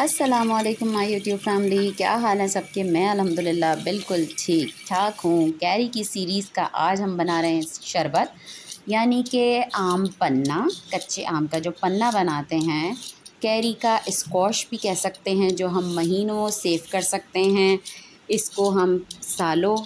वालेकुम my YouTube family क्या हाल है सबके मैं अलहमदिल्ला बिल्कुल ठीक ठाक हूँ कैरी की सीरीज़ का आज हम बना रहे हैं शरबत यानी कि आम पन्ना कच्चे आम का जो पन्ना बनाते हैं कैरी का स्कॉश भी कह सकते हैं जो हम महीनों सेव कर सकते हैं इसको हम सालों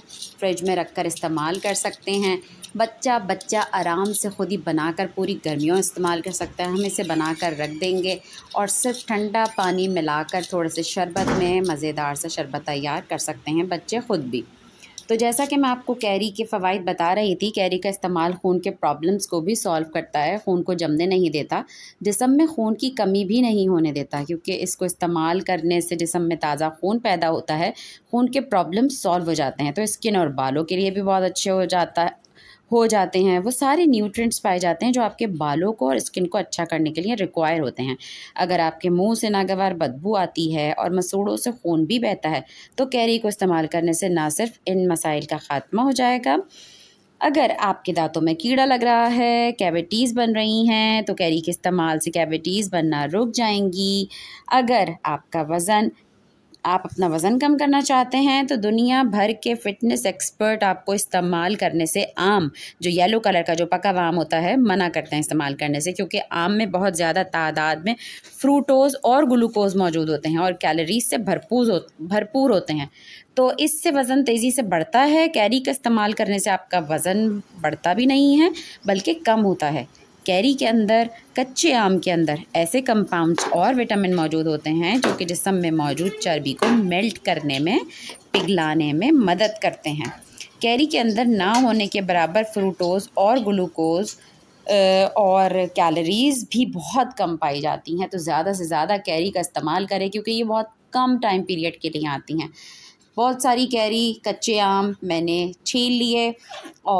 फ्रिज में रख कर इस्तेमाल कर सकते हैं बच्चा बच्चा आराम से खुद ही बनाकर पूरी गर्मियों इस्तेमाल कर सकता है हम इसे बनाकर रख देंगे और सिर्फ ठंडा पानी मिलाकर थोड़े से शरबत में मज़ेदार सा शरबत तैयार कर सकते हैं बच्चे ख़ुद भी तो जैसा कि मैं आपको कैरी के फ़वाद बता रही थी कैरी का इस्तेमाल खून के प्रॉब्लम्स को भी सॉल्व करता है खून को जमने नहीं देता जिसम में खून की कमी भी नहीं होने देता क्योंकि इसको इस्तेमाल करने से जिसम में ताज़ा खून पैदा होता है खून के प्रॉब्लम सॉल्व हो जाते हैं तो स्किन और बालों के लिए भी बहुत अच्छे हो जाता है हो जाते हैं वो सारे न्यूट्रिएंट्स पाए जाते हैं जो आपके बालों को और स्किन को अच्छा करने के लिए रिक्वायर होते हैं अगर आपके मुंह से नागवार बदबू आती है और मसूड़ों से खून भी बहता है तो कैरी को इस्तेमाल करने से ना सिर्फ इन मसाइल का ख़ात्मा हो जाएगा अगर आपके दांतों में कीड़ा लग रहा है कैविटीज़ बन रही हैं तो कैरी के इस्तेमाल से कैविटीज़ बनना रुक जाएंगी अगर आपका वज़न आप अपना वज़न कम करना चाहते हैं तो दुनिया भर के फिटनेस एक्सपर्ट आपको इस्तेमाल करने से आम जो येलो कलर का जो पका हुआ आम होता है मना करते हैं इस्तेमाल करने से क्योंकि आम में बहुत ज़्यादा तादाद में फ्रूटोज़ और ग्लूकोज़ मौजूद होते हैं और कैलोरीज से भरपूर हो भरपूर होते हैं तो इससे वज़न तेज़ी से बढ़ता है कैरी का इस्तेमाल करने से आपका वज़न बढ़ता भी नहीं है बल्कि कम होता है कैरी के अंदर कच्चे आम के अंदर ऐसे कंपाउंड्स और विटामिन मौजूद होते हैं जो कि जिसम में मौजूद चर्बी को मेल्ट करने में पिघलाने में मदद करते हैं कैरी के अंदर ना होने के बराबर फ्रूटोज़ और ग्लूकोज़ और कैलोरीज़ भी बहुत कम पाई जाती हैं तो ज़्यादा से ज़्यादा कैरी का इस्तेमाल करें क्योंकि ये बहुत कम टाइम पीरियड के लिए आती हैं बहुत सारी कैरी कच्चे आम मैंने छील लिए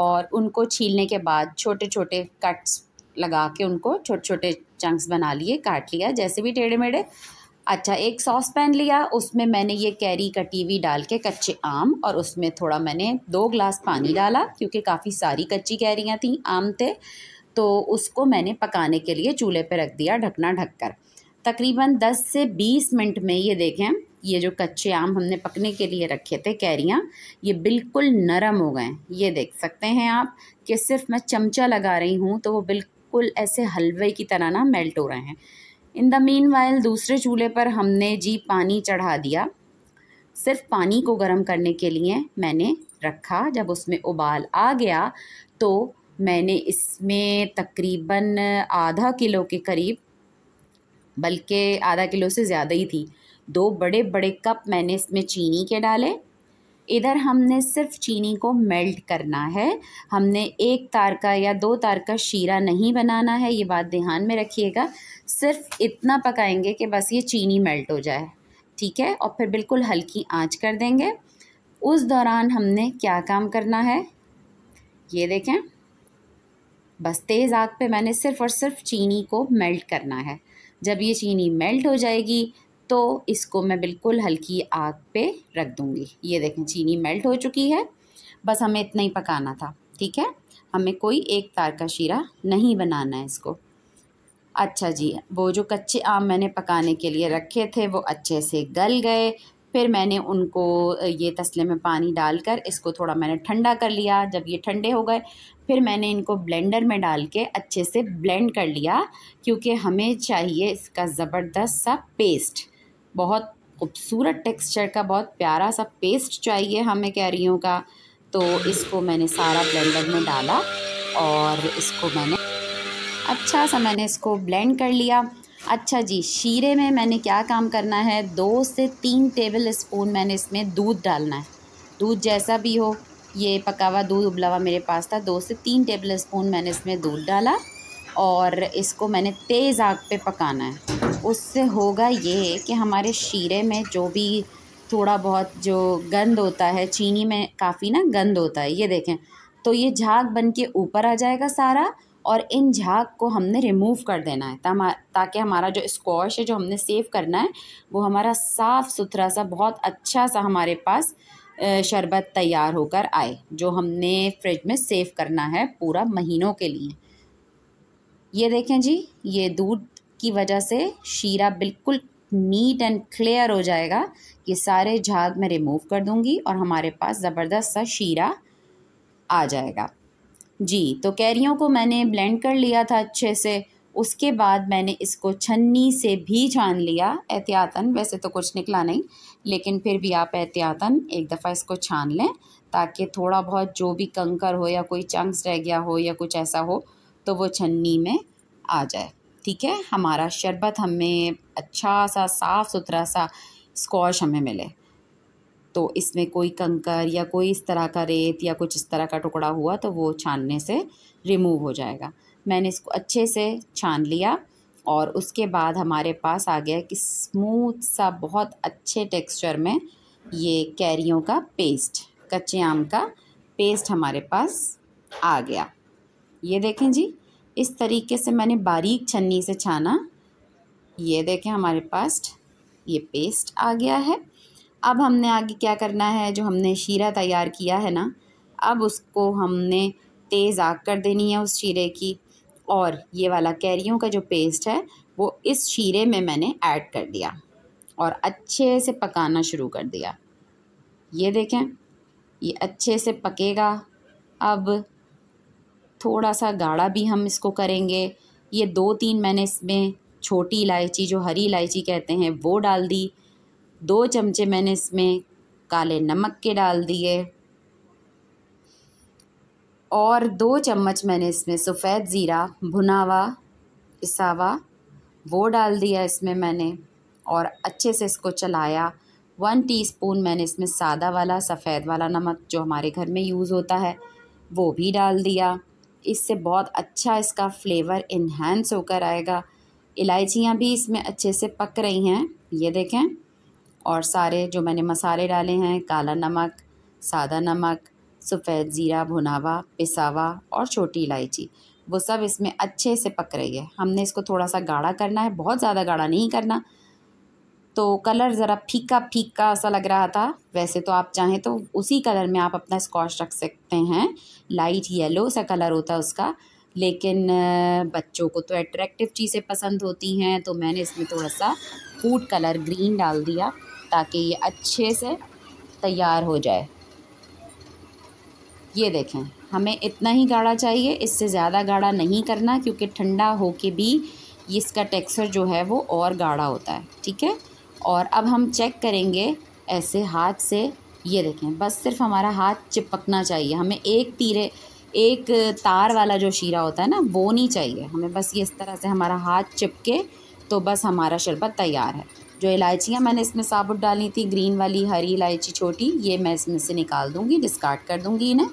और उनको छीलने के बाद छोटे छोटे कट्स लगा के उनको छोटे छोटे चंक्स बना लिए काट लिया जैसे भी टेढ़े मेढ़े अच्छा एक सॉस पैन लिया उसमें मैंने ये कैरी कटी हुई डाल के कच्चे आम और उसमें थोड़ा मैंने दो ग्लास पानी डाला क्योंकि काफ़ी सारी कच्ची कैरियाँ थी आम थे तो उसको मैंने पकाने के लिए चूल्हे पर रख दिया ढकना ढककर तकरीबन 10 से 20 मिनट में ये देखें ये जो कच्चे आम हमने पकने के लिए रखे थे कैरियाँ ये बिल्कुल नरम हो गए ये देख सकते हैं आप कि सिर्फ मैं चमचा लगा रही हूँ तो वो बिल्कुल बिल्कुल ऐसे हलवे की तरह ना मेल्ट हो रहे हैं इन द मीन वाइल दूसरे चूल्हे पर हमने जी पानी चढ़ा दिया सिर्फ पानी को गर्म करने के लिए मैंने रखा जब उसमें उबाल आ गया तो मैंने इसमें तकरीबन आधा किलो के करीब बल्कि आधा किलो से ज़्यादा ही थी दो बड़े बड़े कप मैंने इसमें चीनी के डाले इधर हमने सिर्फ चीनी को मेल्ट करना है हमने एक तार का या दो तार का शीरा नहीं बनाना है ये बात ध्यान में रखिएगा सिर्फ इतना पकाएंगे कि बस ये चीनी मेल्ट हो जाए ठीक है और फिर बिल्कुल हल्की आंच कर देंगे उस दौरान हमने क्या काम करना है ये देखें बस तेज़ आग पे मैंने सिर्फ़ और सिर्फ चीनी को मेल्ट करना है जब ये चीनी मेल्ट हो जाएगी तो इसको मैं बिल्कुल हल्की आग पे रख दूँगी ये देखें चीनी मेल्ट हो चुकी है बस हमें इतना ही पकाना था ठीक है हमें कोई एक तार का शीरा नहीं बनाना है इसको अच्छा जी वो जो कच्चे आम मैंने पकाने के लिए रखे थे वो अच्छे से गल गए फिर मैंने उनको ये तसले में पानी डालकर इसको थोड़ा मैंने ठंडा कर लिया जब ये ठंडे हो गए फिर मैंने इनको ब्लेंडर में डाल के अच्छे से ब्लेंड कर लिया क्योंकि हमें चाहिए इसका ज़बरदस्त सा पेस्ट बहुत खूबसूरत टेक्सचर का बहुत प्यारा सा पेस्ट चाहिए हमें कैरियों का तो इसको मैंने सारा ब्लेंडर में डाला और इसको मैंने अच्छा सा मैंने इसको ब्लेंड कर लिया अच्छा जी शीरे में मैंने क्या काम करना है दो से तीन टेबल स्पून मैंने इसमें दूध डालना है दूध जैसा भी हो ये पका हुआ दूध उबला हुआ मेरे पास था दो से तीन टेबल स्पून मैंने इसमें दूध डाला और इसको मैंने तेज़ आग पे पकाना है उससे होगा ये कि हमारे शीरे में जो भी थोड़ा बहुत जो गंद होता है चीनी में काफ़ी ना गंद होता है ये देखें तो ये झाग बन के ऊपर आ जाएगा सारा और इन झाग को हमने रिमूव कर देना है ताकि हमारा जो स्क्वाश है जो हमने सेव करना है वो हमारा साफ़ सुथरा सा बहुत अच्छा सा हमारे पास शरबत तैयार होकर आए जो हमने फ्रिज में सेव करना है पूरा महीनों के लिए ये देखें जी ये दूध की वजह से शीरा बिल्कुल नीट एंड क्लियर हो जाएगा ये सारे झाग मैं रिमूव कर दूंगी और हमारे पास ज़बरदस्त सा शीरा आ जाएगा जी तो कैरियों को मैंने ब्लेंड कर लिया था अच्छे से उसके बाद मैंने इसको छन्नी से भी छान लिया एहतियातन वैसे तो कुछ निकला नहीं लेकिन फिर भी आप एहतियातन एक दफ़ा इसको छान लें ताकि थोड़ा बहुत जो भी कंकर हो या कोई चंक्स रह गया हो या कुछ ऐसा हो तो वो छन्नी में आ जाए ठीक है हमारा शरबत हमें अच्छा सा साफ़ सुथरा सा स्कॉश हमें मिले तो इसमें कोई कंकर या कोई इस तरह का रेत या कुछ इस तरह का टुकड़ा हुआ तो वो छानने से रिमूव हो जाएगा मैंने इसको अच्छे से छान लिया और उसके बाद हमारे पास आ गया कि स्मूथ सा बहुत अच्छे टेक्सचर में ये कैरियों का पेस्ट कच्चे आम का पेस्ट हमारे पास आ गया ये देखें जी इस तरीके से मैंने बारीक छन्नी से छाना ये देखें हमारे पास ये पेस्ट आ गया है अब हमने आगे क्या करना है जो हमने शीरा तैयार किया है ना अब उसको हमने तेज़ आग कर देनी है उस शीरे की और ये वाला कैरियों का जो पेस्ट है वो इस शीरे में मैंने ऐड कर दिया और अच्छे से पकाना शुरू कर दिया ये देखें ये अच्छे से पकेगा अब थोड़ा सा गाढ़ा भी हम इसको करेंगे ये दो तीन मैंने इसमें छोटी इलायची जो हरी इलायची कहते हैं वो डाल दी दो चमचे मैंने इसमें काले नमक के डाल दिए और दो चम्मच मैंने इसमें सफ़ेद ज़ीरा भुनावा पिसावा वो डाल दिया इसमें मैंने और अच्छे से इसको चलाया वन टीस्पून मैंने इसमें सादा वाला सफ़ेद वाला नमक जो हमारे घर में यूज़ होता है वो भी डाल दिया इससे बहुत अच्छा इसका फ्लेवर इन्हेंस होकर आएगा इलायचियाँ भी इसमें अच्छे से पक रही हैं ये देखें और सारे जो मैंने मसाले डाले हैं काला नमक सादा नमक सफ़ेद ज़ीरा भुनावा पिसावा और छोटी इलायची वो सब इसमें अच्छे से पक रही है हमने इसको थोड़ा सा गाढ़ा करना है बहुत ज़्यादा गाढ़ा नहीं करना तो कलर ज़रा फीका फीका सा लग रहा था वैसे तो आप चाहें तो उसी कलर में आप अपना स्कॉच रख सकते हैं लाइट येलो सा कलर होता है उसका लेकिन बच्चों को तो अट्रैक्टिव चीज़ें पसंद होती हैं तो मैंने इसमें थोड़ा सा फूड कलर ग्रीन डाल दिया ताकि ये अच्छे से तैयार हो जाए ये देखें हमें इतना ही गाढ़ा चाहिए इससे ज़्यादा गाढ़ा नहीं करना क्योंकि ठंडा हो के भी इसका टेक्सचर जो है वो और गाढ़ा होता है ठीक है और अब हम चेक करेंगे ऐसे हाथ से ये देखें बस सिर्फ हमारा हाथ चिपकना चाहिए हमें एक तीरे एक तार वाला जो शीरा होता है ना वो नहीं चाहिए हमें बस ये इस तरह से हमारा हाथ चिपके तो बस हमारा शरबत तैयार है जो इलायचियाँ मैंने इसमें साबुत डाली थी ग्रीन वाली हरी इलायची छोटी ये मैं इसमें से निकाल दूँगी डिस्कार्ड कर दूँगी इन्हें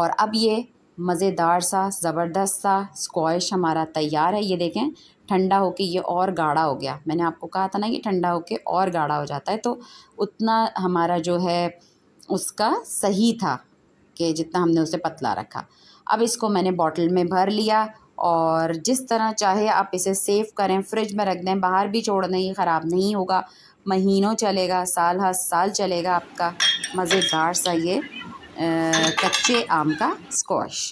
और अब ये मज़ेदार सा ज़बरदस्त सा स्क्वाश हमारा तैयार है ये देखें ठंडा होके ये और गाढ़ा हो गया मैंने आपको कहा था ना ये ठंडा होके और गाढ़ा हो जाता है तो उतना हमारा जो है उसका सही था कि जितना हमने उसे पतला रखा अब इसको मैंने बॉटल में भर लिया और जिस तरह चाहे आप इसे सेव करें फ्रिज में रख दें बाहर भी छोड़ दें ये ख़राब नहीं होगा महीनों चलेगा साल हर साल चलेगा आपका मज़ेदार सा ये कच्चे आम का स्कोश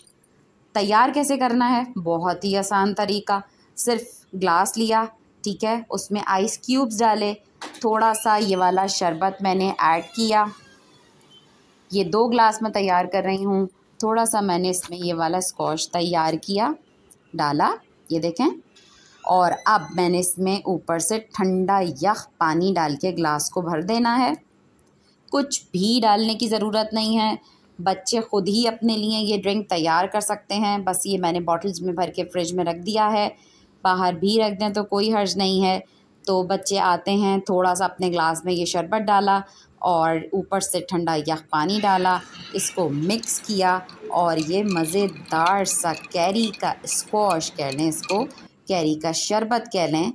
तैयार कैसे करना है बहुत ही आसान तरीका सिर्फ ग्लास लिया ठीक है उसमें आइस क्यूब्स डाले थोड़ा सा ये वाला शरबत मैंने ऐड किया ये दो ग्लास में तैयार कर रही हूँ थोड़ा सा मैंने इसमें ये वाला स्कॉच तैयार किया डाला ये देखें और अब मैंने इसमें ऊपर से ठंडा यख पानी डाल के ग्लास को भर देना है कुछ भी डालने की ज़रूरत नहीं है बच्चे ख़ुद ही अपने लिए ये ड्रिंक तैयार कर सकते हैं बस ये मैंने बॉटल्स में भर के फ्रिज में रख दिया है बाहर भी रख दें तो कोई हर्ज नहीं है तो बच्चे आते हैं थोड़ा सा अपने ग्लास में ये शरबत डाला और ऊपर से ठंडा यख पानी डाला इसको मिक्स किया और ये मज़ेदार सा कैरी का स्क्वाश कह लें इसको कैरी का शरबत कह लें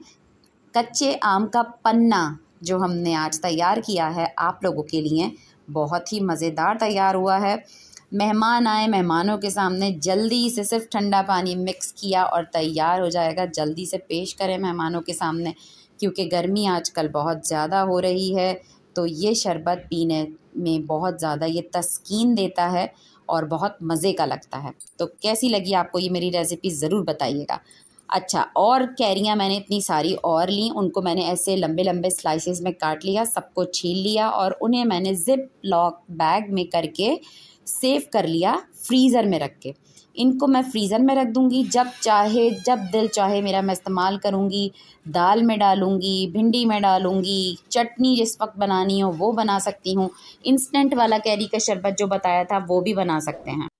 कच्चे आम का पन्ना जो हमने आज तैयार किया है आप लोगों के लिए बहुत ही मज़ेदार तैयार हुआ है मेहमान आए मेहमानों के सामने जल्दी से सिर्फ ठंडा पानी मिक्स किया और तैयार हो जाएगा जल्दी से पेश करें मेहमानों के सामने क्योंकि गर्मी आजकल बहुत ज़्यादा हो रही है तो ये शरबत पीने में बहुत ज़्यादा ये तस्कीन देता है और बहुत मज़े का लगता है तो कैसी लगी आपको ये मेरी रेसिपी ज़रूर बताइएगा अच्छा और कैरियाँ मैंने इतनी सारी और ली उनको मैंने ऐसे लंबे लंबे स्लाइसेस में काट लिया सबको छील लिया और उन्हें मैंने ज़िप लॉक बैग में करके सेव कर लिया फ्रीज़र में रख के इनको मैं फ्रीज़र में रख दूँगी जब चाहे जब दिल चाहे मेरा मैं इस्तेमाल करूँगी दाल में डालूँगी भिंडी में डालूँगी चटनी जिस वक्त बनानी हो वो बना सकती हूँ इंस्टेंट वाला कैरी का शरबत जो बताया था वो भी बना सकते हैं